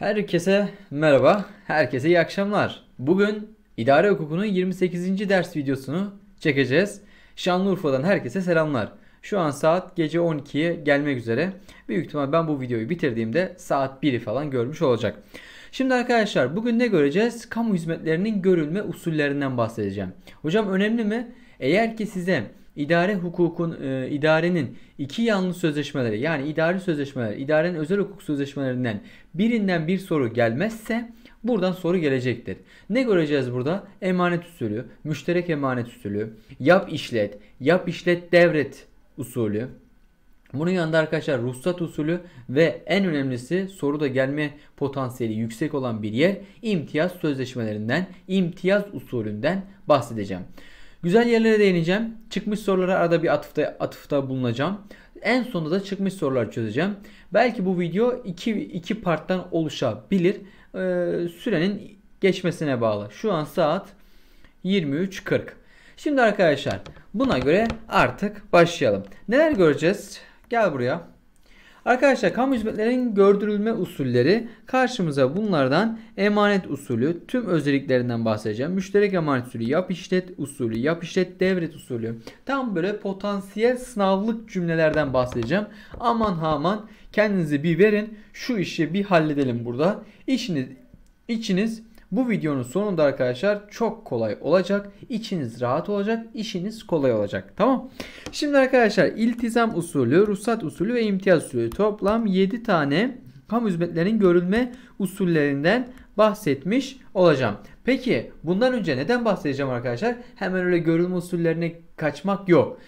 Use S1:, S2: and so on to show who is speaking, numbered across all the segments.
S1: Herkese merhaba, herkese iyi akşamlar. Bugün İdare hukukunun 28. ders videosunu çekeceğiz. Şanlıurfa'dan herkese selamlar. Şu an saat gece 12'ye gelmek üzere. Büyük ihtimal ben bu videoyu bitirdiğimde saat 1'i falan görmüş olacak. Şimdi arkadaşlar bugün ne göreceğiz? Kamu hizmetlerinin görülme usullerinden bahsedeceğim. Hocam önemli mi? Eğer ki size İdare hukukun, e, idarenin iki yanlı sözleşmeleri yani idari sözleşmeler, idarenin özel hukuk sözleşmelerinden birinden bir soru gelmezse buradan soru gelecektir. Ne göreceğiz burada? Emanet usulü, müşterek emanet usulü, yap işlet, yap işlet devret usulü. Bunun yanında arkadaşlar ruhsat usulü ve en önemlisi soruda gelme potansiyeli yüksek olan bir yer imtiyaz sözleşmelerinden, imtiyaz usulünden bahsedeceğim. Güzel yerlere değineceğim. Çıkmış sorulara arada bir atıfta, atıfta bulunacağım. En sonunda da çıkmış sorular çözeceğim. Belki bu video iki, iki parttan oluşabilir. Ee, sürenin geçmesine bağlı. Şu an saat 23.40. Şimdi arkadaşlar buna göre artık başlayalım. Neler göreceğiz? Gel buraya. Arkadaşlar kamu hizmetlerinin gördürülme usulleri karşımıza bunlardan emanet usulü tüm özelliklerinden bahsedeceğim. Müşterek emanet usulü, yap işlet usulü, yap işlet devret usulü. Tam böyle potansiyel sınavlık cümlelerden bahsedeceğim. Aman aman kendinizi bir verin şu işi bir halledelim burada. İşiniz, içiniz bu videonun sonunda arkadaşlar çok kolay olacak. İçiniz rahat olacak. işiniz kolay olacak. Tamam. Şimdi arkadaşlar iltizam usulü, ruhsat usulü ve imtiyaz usulü toplam 7 tane kamu hizmetlerinin görülme usullerinden bahsetmiş olacağım. Peki bundan önce neden bahsedeceğim arkadaşlar? Hemen öyle görülme usullerine kaçmak yok.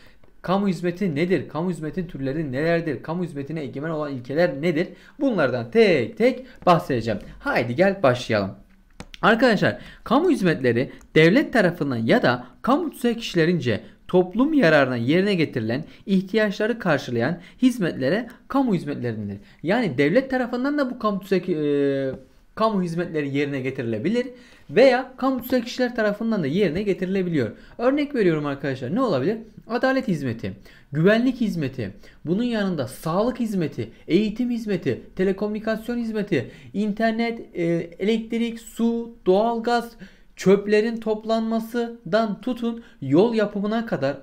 S1: Kamu hizmeti nedir? Kamu hizmetin türleri nelerdir? Kamu hizmetine egemen olan ilkeler nedir? Bunlardan tek tek bahsedeceğim. Haydi gel başlayalım. Arkadaşlar kamu hizmetleri devlet tarafından ya da kamu tüzel kişilerince toplum yararına yerine getirilen ihtiyaçları karşılayan hizmetlere kamu hizmetleri Yani devlet tarafından da bu kamu tüzel, e, kamu hizmetleri yerine getirilebilir veya kamudüsel kişiler tarafından da yerine getirilebiliyor. Örnek veriyorum arkadaşlar ne olabilir? Adalet hizmeti, güvenlik hizmeti, bunun yanında sağlık hizmeti, eğitim hizmeti, telekomünikasyon hizmeti, internet, e, elektrik, su, doğalgaz, çöplerin toplanmasından tutun yol yapımına kadar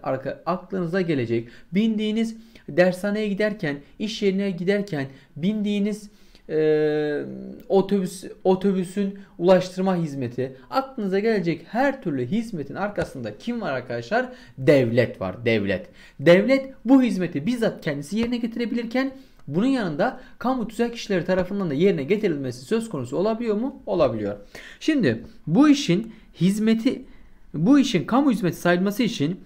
S1: aklınıza gelecek bindiğiniz dershaneye giderken, iş yerine giderken bindiğiniz e, otobüs otobüsün ulaştırma hizmeti. Aklınıza gelecek her türlü hizmetin arkasında kim var arkadaşlar? Devlet var. Devlet. Devlet bu hizmeti bizzat kendisi yerine getirebilirken bunun yanında kamu tüzel kişileri tarafından da yerine getirilmesi söz konusu olabiliyor mu? Olabiliyor. Şimdi bu işin hizmeti bu işin kamu hizmeti sayılması için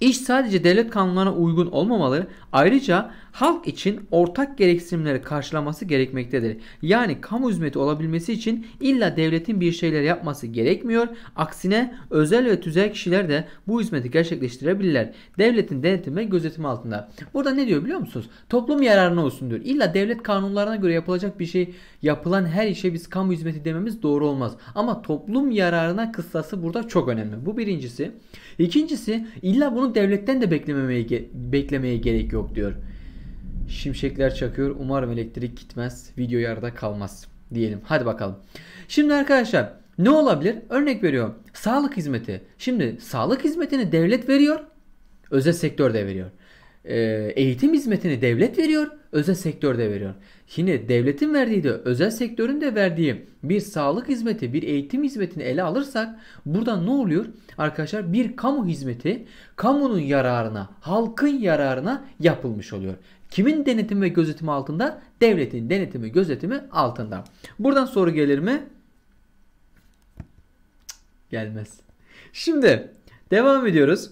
S1: iş sadece devlet kanunlarına uygun olmamalı. Ayrıca halk için ortak gereksinimleri karşılaması gerekmektedir. Yani kamu hizmeti olabilmesi için illa devletin bir şeyler yapması gerekmiyor. Aksine özel ve tüzel kişiler de bu hizmeti gerçekleştirebilirler. Devletin denetimi ve gözetimi altında. Burada ne diyor biliyor musunuz? Toplum yararına olsun diyor. İlla devlet kanunlarına göre yapılacak bir şey yapılan her işe biz kamu hizmeti dememiz doğru olmaz. Ama toplum yararına kıstası burada çok önemli. Bu birincisi. İkincisi illa bunu devletten de beklememeye, beklemeye gerek yok diyor. Şimşekler çakıyor. Umarım elektrik gitmez. Video yarıda kalmaz diyelim. Hadi bakalım. Şimdi arkadaşlar ne olabilir? Örnek veriyorum. Sağlık hizmeti. Şimdi sağlık hizmetini devlet veriyor. Özel sektör de veriyor. E, eğitim hizmetini devlet veriyor. Özel sektör de veriyor. Şimdi devletin verdiği de özel sektörün de verdiği bir sağlık hizmeti, bir eğitim hizmetini ele alırsak burada ne oluyor? Arkadaşlar bir kamu hizmeti kamunun yararına, halkın yararına yapılmış oluyor. Kimin denetimi ve gözetimi altında? Devletin denetimi, gözetimi altında. Buradan soru gelir mi? Gelmez. Şimdi devam ediyoruz.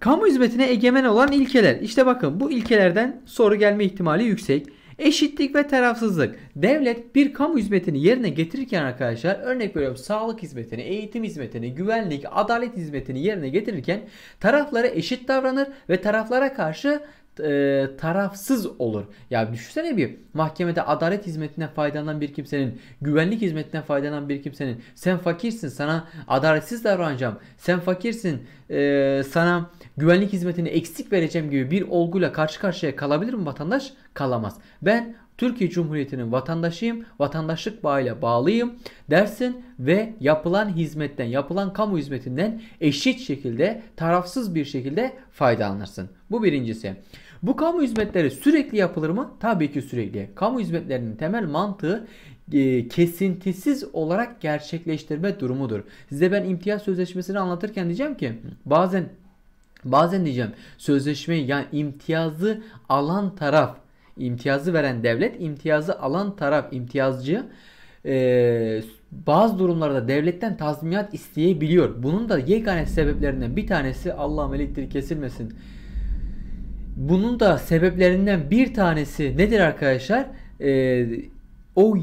S1: Kamu hizmetine egemen olan ilkeler. İşte bakın bu ilkelerden soru gelme ihtimali yüksek. Eşitlik ve tarafsızlık. Devlet bir kamu hizmetini yerine getirirken arkadaşlar örnek veriyorum sağlık hizmetini, eğitim hizmetini, güvenlik, adalet hizmetini yerine getirirken taraflara eşit davranır ve taraflara karşı e, tarafsız olur. Ya düşünsene bir mahkemede adalet hizmetine faydalanan bir kimsenin, güvenlik hizmetine faydalanan bir kimsenin sen fakirsin sana adaletsiz davranacağım, sen fakirsin e, sana güvenlik hizmetini eksik vereceğim gibi bir olguyla karşı karşıya kalabilir mi vatandaş? Kalamaz. Ben Türkiye Cumhuriyeti'nin vatandaşıyım, vatandaşlık bağıyla bağlıyım dersin ve yapılan hizmetten, yapılan kamu hizmetinden eşit şekilde, tarafsız bir şekilde faydalanırsın. Bu birincisi. Bu kamu hizmetleri sürekli yapılır mı? Tabii ki sürekli. Kamu hizmetlerinin temel mantığı e, kesintisiz olarak gerçekleştirme durumudur. Size ben imtiyaz sözleşmesini anlatırken diyeceğim ki bazen bazen diyeceğim sözleşmeyi yani imtiyazı alan taraf imtiyazı veren devlet imtiyazı alan taraf imtiyazcı e, bazı durumlarda devletten tazminat isteyebiliyor. Bunun da yegane sebeplerinden bir tanesi Allah'ım elektrik kesilmesin bunun da sebeplerinden bir tanesi nedir arkadaşlar? Ee, o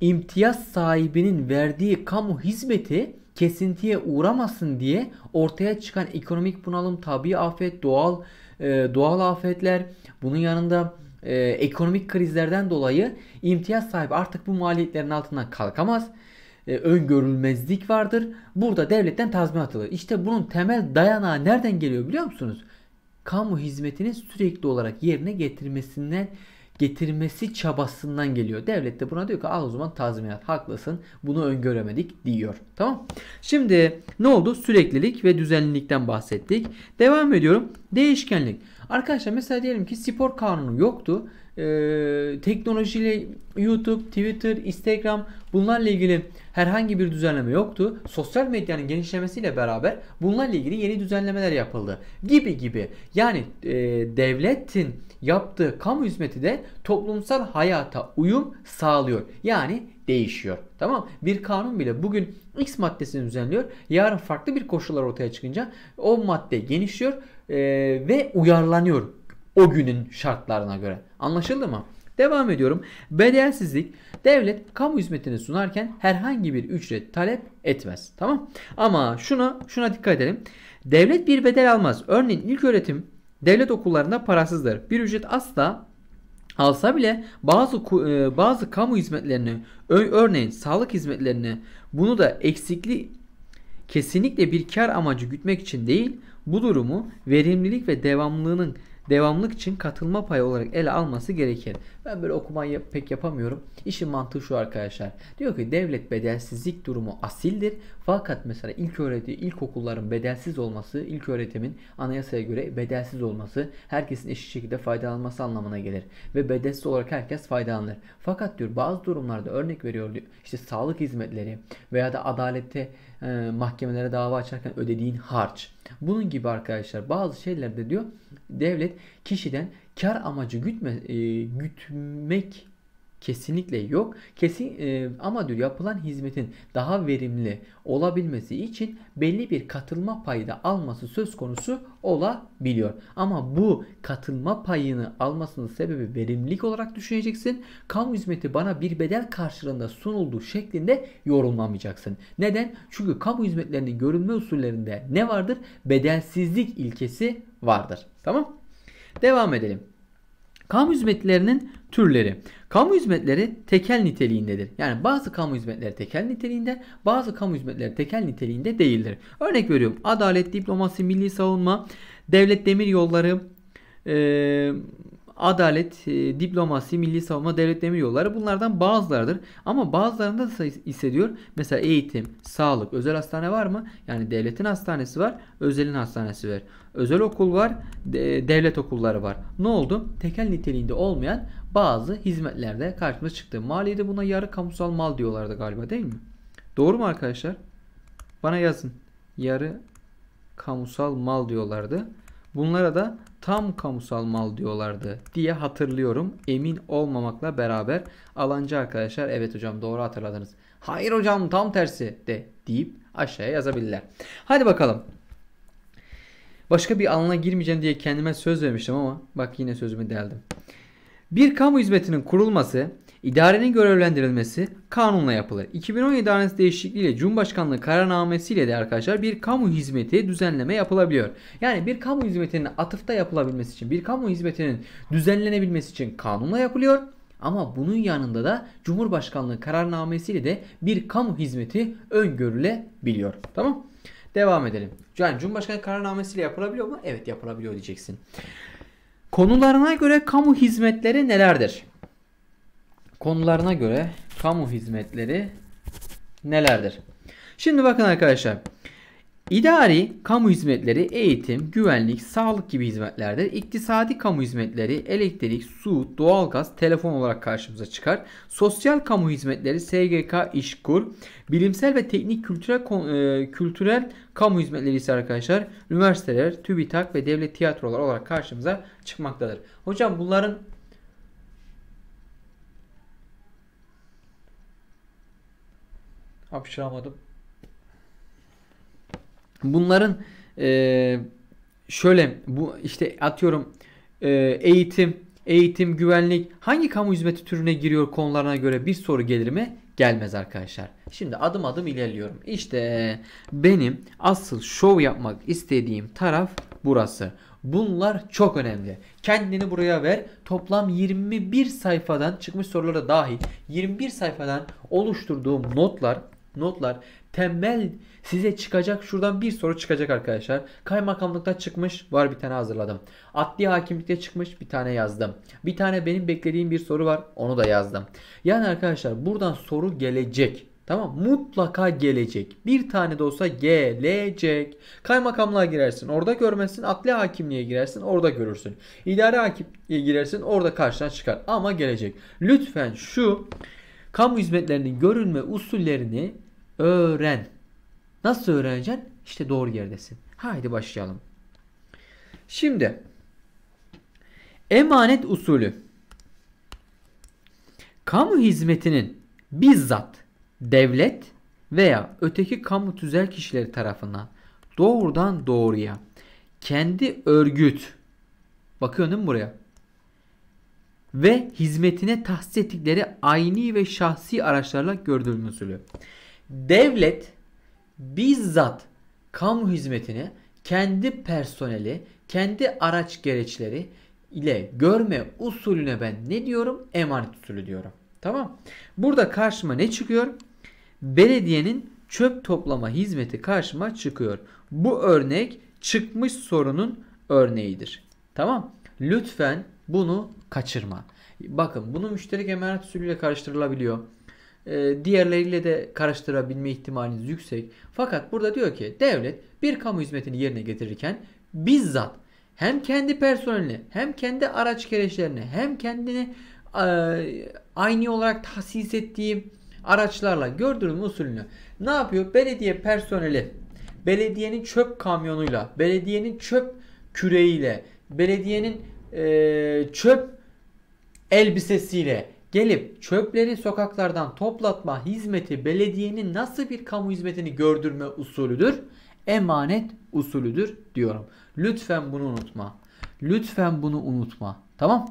S1: imtiyaz sahibinin verdiği kamu hizmeti kesintiye uğramasın diye ortaya çıkan ekonomik bunalım, tabi afet, doğal e, doğal afetler, bunun yanında e, ekonomik krizlerden dolayı imtiyaz sahibi artık bu maliyetlerin altından kalkamaz. E, öngörülmezlik vardır. Burada devletten tazminat alır. İşte bunun temel dayanağı nereden geliyor biliyor musunuz? kamu hizmetini sürekli olarak yerine getirmesinden getirmesi çabasından geliyor. Devlet de buna diyor ki al o zaman tazminat haklısın bunu öngöremedik diyor. Tamam. Şimdi ne oldu? Süreklilik ve düzenlilikten bahsettik. Devam ediyorum. Değişkenlik. Arkadaşlar mesela diyelim ki spor kanunu yoktu e, teknolojiyle YouTube, Twitter, Instagram bunlarla ilgili herhangi bir düzenleme yoktu. Sosyal medyanın genişlemesiyle beraber bunlarla ilgili yeni düzenlemeler yapıldı. Gibi gibi. Yani e, devletin yaptığı kamu hizmeti de toplumsal hayata uyum sağlıyor. Yani değişiyor. Tamam Bir kanun bile bugün X maddesini düzenliyor. Yarın farklı bir koşullar ortaya çıkınca o madde genişliyor e, ve uyarlanıyor o günün şartlarına göre. Anlaşıldı mı? Devam ediyorum. Bedelsizlik devlet kamu hizmetini sunarken herhangi bir ücret talep etmez. Tamam? Ama şuna şuna dikkat edelim. Devlet bir bedel almaz. Örneğin ilk öğretim devlet okullarında parasızdır. Bir ücret asla alsa bile bazı e, bazı kamu hizmetlerini örneğin sağlık hizmetlerini bunu da eksikli kesinlikle bir kar amacı gütmek için değil bu durumu verimlilik ve devamlılığının devamlık için katılma payı olarak ele alması gerekir. Ben böyle okumayı pek yapamıyorum. İşin mantığı şu arkadaşlar. Diyor ki devlet bedelsizlik durumu asildir. Fakat mesela ilk öğretim, ilkokulların bedelsiz olması, ilk öğretimin anayasaya göre bedelsiz olması herkesin eşit şekilde faydalanması anlamına gelir. Ve bedelsiz olarak herkes faydalanır. Fakat diyor bazı durumlarda örnek veriyor diyor. İşte sağlık hizmetleri veya da adalette. E, mahkemelere dava açarken ödediğin harç. Bunun gibi arkadaşlar bazı şeylerde diyor devlet kişiden kar amacı gütme, e, gütmek kesinlikle yok. Kesin e, ama diyor yapılan hizmetin daha verimli olabilmesi için belli bir katılma payı da alması söz konusu olabiliyor. Ama bu katılma payını almasının sebebi verimlilik olarak düşüneceksin. Kamu hizmeti bana bir bedel karşılığında sunulduğu şeklinde yorumlamayacaksın. Neden? Çünkü kamu hizmetlerinin görünme usullerinde ne vardır? Bedelsizlik ilkesi vardır. Tamam? Devam edelim. Kamu hizmetlerinin türleri. Kamu hizmetleri tekel niteliğindedir. Yani bazı kamu hizmetleri tekel niteliğinde, bazı kamu hizmetleri tekel niteliğinde değildir. Örnek veriyorum. Adalet, diplomasi, milli savunma, devlet demir yolları, e, adalet, e, diplomasi, milli savunma, devlet demir yolları bunlardan bazılarıdır. Ama bazılarında da ise diyor mesela eğitim, sağlık, özel hastane var mı? Yani devletin hastanesi var, özelin hastanesi var. Özel okul var, devlet okulları var. Ne oldu? Tekel niteliğinde olmayan bazı hizmetlerde karşımıza çıktı. Maliyede buna yarı kamusal mal diyorlardı galiba değil mi? Doğru mu arkadaşlar? Bana yazın. Yarı kamusal mal diyorlardı. Bunlara da tam kamusal mal diyorlardı diye hatırlıyorum. Emin olmamakla beraber alancı arkadaşlar evet hocam doğru hatırladınız. Hayır hocam tam tersi de deyip aşağıya yazabilirler. Hadi bakalım. Başka bir alana girmeyeceğim diye kendime söz vermiştim ama bak yine sözümü deldim. Bir kamu hizmetinin kurulması İdarenin görevlendirilmesi kanunla yapılır. 2010 idaresi değişikliğiyle Cumhurbaşkanlığı kararnamesiyle de arkadaşlar bir kamu hizmeti düzenleme yapılabiliyor. Yani bir kamu hizmetinin atıfta yapılabilmesi için, bir kamu hizmetinin düzenlenebilmesi için kanunla yapılıyor. Ama bunun yanında da Cumhurbaşkanlığı kararnamesiyle de bir kamu hizmeti öngörülebiliyor. Tamam? Devam edelim. Yani Cumhurbaşkanı kararnamesiyle yapılabiliyor mu? Evet yapılabiliyor diyeceksin. Konularına göre kamu hizmetleri nelerdir? konularına göre kamu hizmetleri nelerdir? Şimdi bakın arkadaşlar. İdari kamu hizmetleri eğitim, güvenlik, sağlık gibi hizmetlerdir. İktisadi kamu hizmetleri elektrik, su, doğalgaz, telefon olarak karşımıza çıkar. Sosyal kamu hizmetleri SGK, İşkur, bilimsel ve teknik kültürel, e, kültürel kamu hizmetleri ise arkadaşlar üniversiteler, TÜBİTAK ve devlet tiyatrolar olarak karşımıza çıkmaktadır. Hocam bunların Hapşıramadım. Bunların e, şöyle bu işte atıyorum e, eğitim, eğitim, güvenlik hangi kamu hizmeti türüne giriyor konularına göre bir soru gelir mi? Gelmez arkadaşlar. Şimdi adım adım ilerliyorum. İşte benim asıl şov yapmak istediğim taraf burası. Bunlar çok önemli. Kendini buraya ver. Toplam 21 sayfadan çıkmış sorulara dahil 21 sayfadan oluşturduğum notlar notlar, tembel size çıkacak şuradan bir soru çıkacak arkadaşlar. Kaymakamlıkta çıkmış var bir tane hazırladım. Adli hakimlikte çıkmış bir tane yazdım. Bir tane benim beklediğim bir soru var onu da yazdım. Yani arkadaşlar buradan soru gelecek. Tamam mutlaka gelecek. Bir tane de olsa gelecek. Kaymakamlığa girersin orada görmezsin. Adli hakimliğe girersin orada görürsün. İdare hakimliğe girersin orada karşına çıkar. Ama gelecek. Lütfen şu kamu hizmetlerinin görünme usullerini Öğren. Nasıl öğreneceksin? İşte doğru yerdesin. Haydi başlayalım. Şimdi emanet usulü kamu hizmetinin bizzat devlet veya öteki kamu tüzel kişileri tarafından doğrudan doğruya kendi örgüt bakıyor değil mi buraya? Ve hizmetine tahsis ettikleri ayni ve şahsi araçlarla usulü devlet bizzat kamu hizmetini kendi personeli, kendi araç gereçleri ile görme usulüne ben ne diyorum? Emanet usulü diyorum. Tamam. Burada karşıma ne çıkıyor? Belediyenin çöp toplama hizmeti karşıma çıkıyor. Bu örnek çıkmış sorunun örneğidir. Tamam. Lütfen bunu kaçırma. Bakın bunu müşterek emanet usulüyle karıştırılabiliyor. Ee, diğerleriyle de karıştırabilme ihtimaliniz yüksek. Fakat burada diyor ki devlet bir kamu hizmetini yerine getirirken bizzat hem kendi personeline hem kendi araç gereçlerine hem kendini e, aynı olarak tahsis ettiği araçlarla gördüğün usulünü ne yapıyor? Belediye personeli belediyenin çöp kamyonuyla, belediyenin çöp küreğiyle, belediyenin e, çöp elbisesiyle gelip çöpleri sokaklardan toplatma hizmeti belediyenin nasıl bir kamu hizmetini gördürme usulüdür? Emanet usulüdür diyorum. Lütfen bunu unutma. Lütfen bunu unutma. Tamam?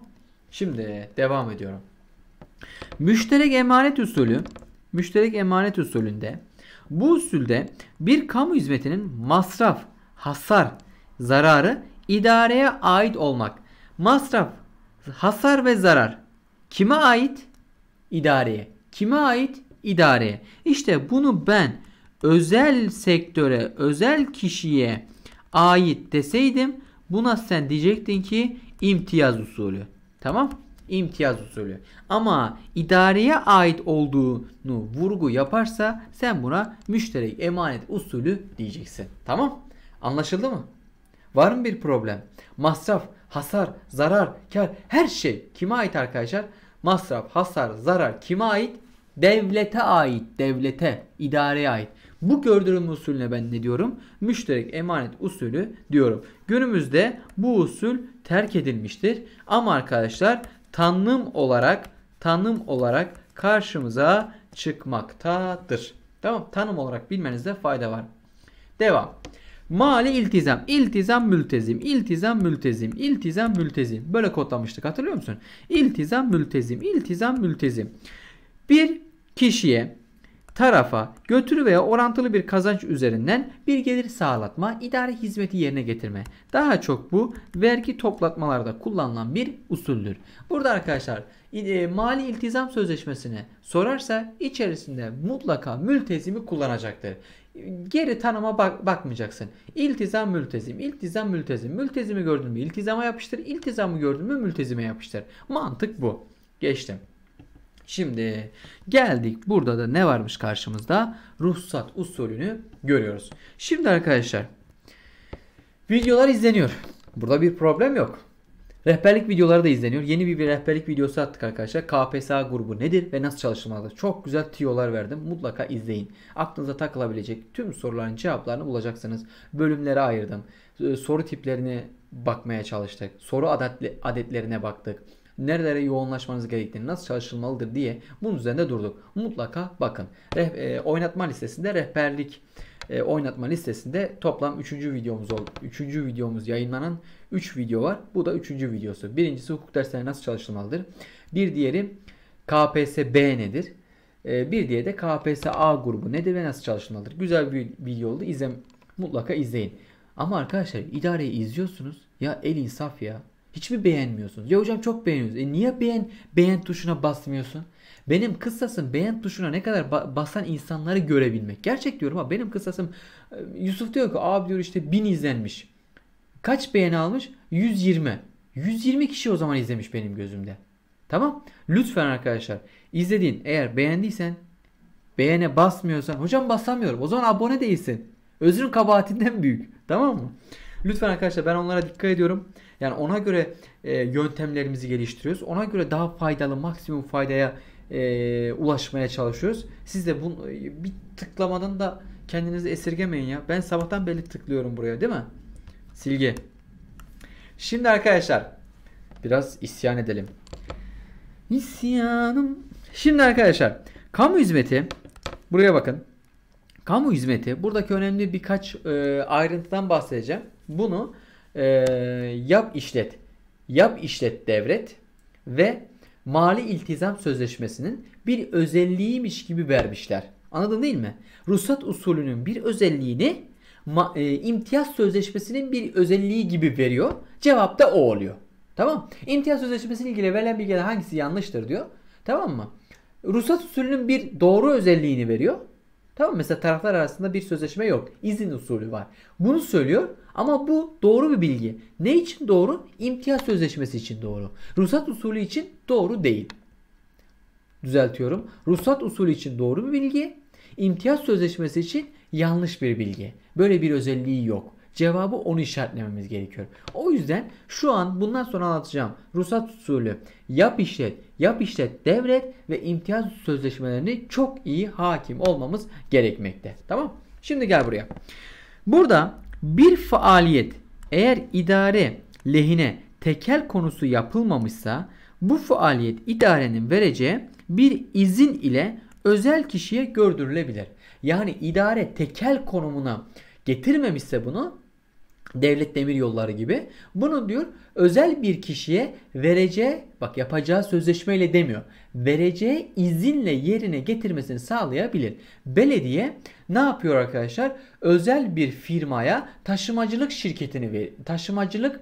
S1: Şimdi devam ediyorum. Müşterek emanet usulü müşterek emanet usulünde bu usulde bir kamu hizmetinin masraf, hasar, zararı idareye ait olmak. Masraf, hasar ve zarar Kime ait? İdareye. Kime ait? İdareye. İşte bunu ben özel sektöre, özel kişiye ait deseydim buna sen diyecektin ki imtiyaz usulü. Tamam? İmtiyaz usulü. Ama idareye ait olduğunu vurgu yaparsa sen buna müşterek emanet usulü diyeceksin. Tamam? Anlaşıldı mı? Var mı bir problem? Masraf, hasar, zarar, kar her şey kime ait arkadaşlar? Masraf, hasar, zarar kime ait? Devlete ait, devlete, idareye ait. Bu gördürüm usulüne ben ne diyorum? Müşterek emanet usulü diyorum. Günümüzde bu usul terk edilmiştir. Ama arkadaşlar tanım olarak tanım olarak karşımıza çıkmaktadır. Tamam tanım olarak bilmenizde fayda var. Devam. Mali iltizam, iltizam mültezim, iltizam mültezim, iltizam mültezim. Böyle kodlamıştık hatırlıyor musun? İltizam mültezim, iltizam mültezim. Bir kişiye tarafa götürü veya orantılı bir kazanç üzerinden bir gelir sağlatma, idari hizmeti yerine getirme. Daha çok bu vergi toplatmalarda kullanılan bir usuldür. Burada arkadaşlar e, mali iltizam sözleşmesine sorarsa içerisinde mutlaka mültezimi kullanacaktır. Geri tanıma bak bakmayacaksın. İltizam mültezim, iltizam mültezim. Mültezimi gördün mü iltizama yapıştır, iltizamı gördün mü mültezime yapıştır. Mantık bu. Geçtim. Şimdi geldik. Burada da ne varmış karşımızda? Ruhsat usulünü görüyoruz. Şimdi arkadaşlar videolar izleniyor. Burada bir problem yok. Rehberlik videoları da izleniyor. Yeni bir, bir rehberlik videosu attık arkadaşlar. KPSA grubu nedir ve nasıl çalışılmalı? Çok güzel tiyolar verdim. Mutlaka izleyin. Aklınıza takılabilecek tüm soruların cevaplarını bulacaksınız. Bölümlere ayırdım. Ee, soru tiplerini bakmaya çalıştık. Soru adetli, adetlerine baktık nerelere yoğunlaşmanız gerektiğini, nasıl çalışılmalıdır diye bunun üzerinde durduk. Mutlaka bakın. Reh, e, oynatma listesinde rehberlik e, oynatma listesinde toplam 3. videomuz oldu. 3. videomuz yayınlanan 3 video var. Bu da 3. videosu. Birincisi hukuk derslerine nasıl çalışılmalıdır. Bir diğeri KPSB nedir? E, bir diğeri de KPSA grubu nedir ve nasıl çalışılmalıdır? Güzel bir video oldu. İzlem mutlaka izleyin. Ama arkadaşlar idareyi izliyorsunuz. Ya el insaf ya. Hiç mi beğenmiyorsunuz? Ya hocam çok beğeniyoruz. E niye beğen beğen tuşuna basmıyorsun? Benim kıssasım beğen tuşuna ne kadar ba- basan insanları görebilmek. Gerçek diyorum ama benim kıssasım e, Yusuf diyor ki abi diyor işte 1000 izlenmiş. Kaç beğeni almış? 120. 120 kişi o zaman izlemiş benim gözümde. Tamam? Lütfen arkadaşlar izlediğin eğer beğendiysen beğene basmıyorsan hocam basamıyorum o zaman abone değilsin. Özrün kabahatinden büyük. Tamam mı? Lütfen arkadaşlar ben onlara dikkat ediyorum. Yani ona göre e, yöntemlerimizi geliştiriyoruz. Ona göre daha faydalı maksimum faydaya e, ulaşmaya çalışıyoruz. Siz de bu e, bir tıklamadan da kendinizi esirgemeyin ya. Ben sabahtan beri tıklıyorum buraya değil mi? Silgi. Şimdi arkadaşlar biraz isyan edelim. İsyanım. Şimdi arkadaşlar kamu hizmeti buraya bakın. Kamu hizmeti buradaki önemli birkaç e, ayrıntıdan bahsedeceğim. Bunu e, yap işlet, yap işlet devret ve mali iltizam sözleşmesinin bir özelliğiymiş gibi vermişler. Anladın değil mi? Ruhsat usulünün bir özelliğini ma, e, imtiyaz sözleşmesinin bir özelliği gibi veriyor. Cevap da o oluyor. Tamam. İmtiyaz sözleşmesi ile ilgili verilen bilgiler hangisi yanlıştır diyor. Tamam mı? Ruhsat usulünün bir doğru özelliğini veriyor. Tamam mesela taraflar arasında bir sözleşme yok. İzin usulü var. Bunu söylüyor ama bu doğru bir bilgi. Ne için doğru? İmtiyaz sözleşmesi için doğru. Ruhsat usulü için doğru değil. Düzeltiyorum. Ruhsat usulü için doğru bir bilgi. İmtiyaz sözleşmesi için yanlış bir bilgi. Böyle bir özelliği yok. Cevabı onu işaretlememiz gerekiyor. O yüzden şu an bundan sonra anlatacağım. Ruhsat usulü yap işlet, yap işlet devret ve imtiyaz sözleşmelerini çok iyi hakim olmamız gerekmekte. Tamam Şimdi gel buraya. Burada bir faaliyet eğer idare lehine tekel konusu yapılmamışsa bu faaliyet idarenin vereceği bir izin ile özel kişiye gördürülebilir. Yani idare tekel konumuna getirmemişse bunu devlet demir yolları gibi. Bunu diyor özel bir kişiye vereceği bak yapacağı sözleşmeyle demiyor. Vereceği izinle yerine getirmesini sağlayabilir. Belediye ne yapıyor arkadaşlar? Özel bir firmaya taşımacılık şirketini ver, taşımacılık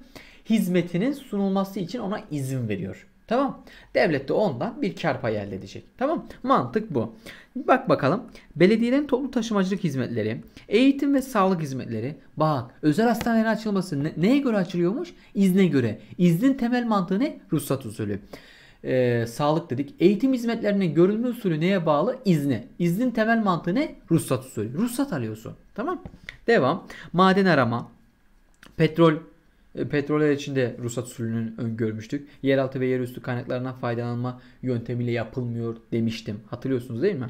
S1: hizmetinin sunulması için ona izin veriyor. Tamam. Devlet de ondan bir kar payı elde edecek. Tamam. Mantık bu. bak bakalım. Belediyelerin toplu taşımacılık hizmetleri, eğitim ve sağlık hizmetleri. Bak özel hastanenin açılması ne, neye göre açılıyormuş? İzne göre. İznin temel mantığı ne? Ruhsat usulü. Ee, sağlık dedik. Eğitim hizmetlerinin görülme usulü neye bağlı? İzne. İznin temel mantığı ne? Ruhsat usulü. Ruhsat alıyorsun. Tamam. Devam. Maden arama, petrol e, petroller için de ruhsat usulünün öngörmüştük. Yeraltı ve yerüstü kaynaklarına faydalanma yöntemiyle yapılmıyor demiştim. Hatırlıyorsunuz değil mi?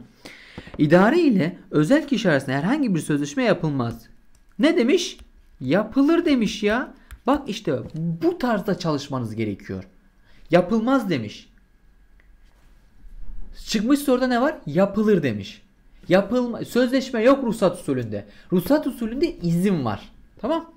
S1: İdare ile özel kişi arasında herhangi bir sözleşme yapılmaz. Ne demiş? Yapılır demiş ya. Bak işte bu tarzda çalışmanız gerekiyor. Yapılmaz demiş. Çıkmış soruda ne var? Yapılır demiş. Yapılma, sözleşme yok ruhsat usulünde. Ruhsat usulünde izin var. Tamam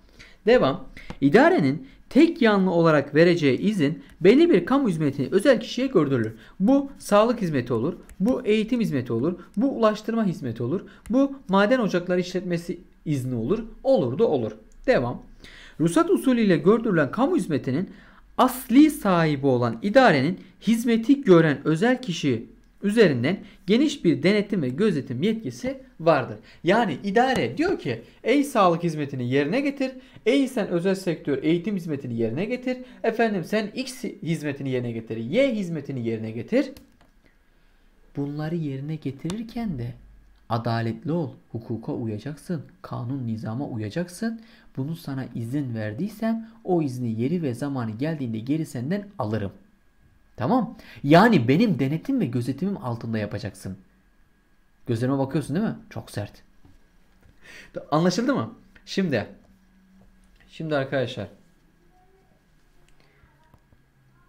S1: Devam. İdarenin tek yanlı olarak vereceği izin belli bir kamu hizmetini özel kişiye gördürülür. Bu sağlık hizmeti olur, bu eğitim hizmeti olur, bu ulaştırma hizmeti olur, bu maden ocakları işletmesi izni olur, olur da olur. Devam. Ruhsat usulüyle gördürülen kamu hizmetinin asli sahibi olan idarenin hizmeti gören özel kişi üzerinden geniş bir denetim ve gözetim yetkisi vardır. Yani idare diyor ki ey sağlık hizmetini yerine getir, ey sen özel sektör eğitim hizmetini yerine getir, efendim sen X hizmetini yerine getir, Y hizmetini yerine getir. Bunları yerine getirirken de adaletli ol, hukuka uyacaksın, kanun nizama uyacaksın. Bunu sana izin verdiysem o izni yeri ve zamanı geldiğinde geri senden alırım. Tamam. Yani benim denetim ve gözetimim altında yapacaksın. Gözlerime bakıyorsun değil mi? Çok sert. Anlaşıldı mı? Şimdi. Şimdi arkadaşlar.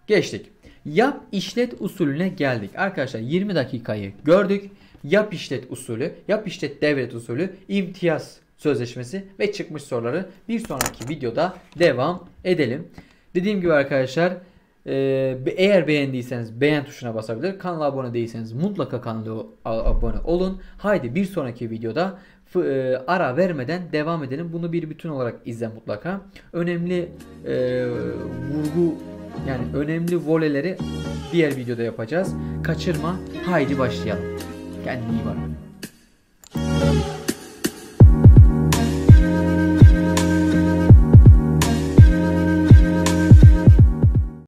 S1: Geçtik. Yap işlet usulüne geldik. Arkadaşlar 20 dakikayı gördük. Yap işlet usulü, yap işlet devlet usulü, imtiyaz sözleşmesi ve çıkmış soruları bir sonraki videoda devam edelim. Dediğim gibi arkadaşlar ee, eğer beğendiyseniz beğen tuşuna basabilir. Kanala abone değilseniz mutlaka kanala abone olun. Haydi bir sonraki videoda e, ara vermeden devam edelim. Bunu bir bütün olarak izle mutlaka. Önemli e, vurgu yani önemli voleleri diğer videoda yapacağız. Kaçırma. Haydi başlayalım. Kendine iyi bak.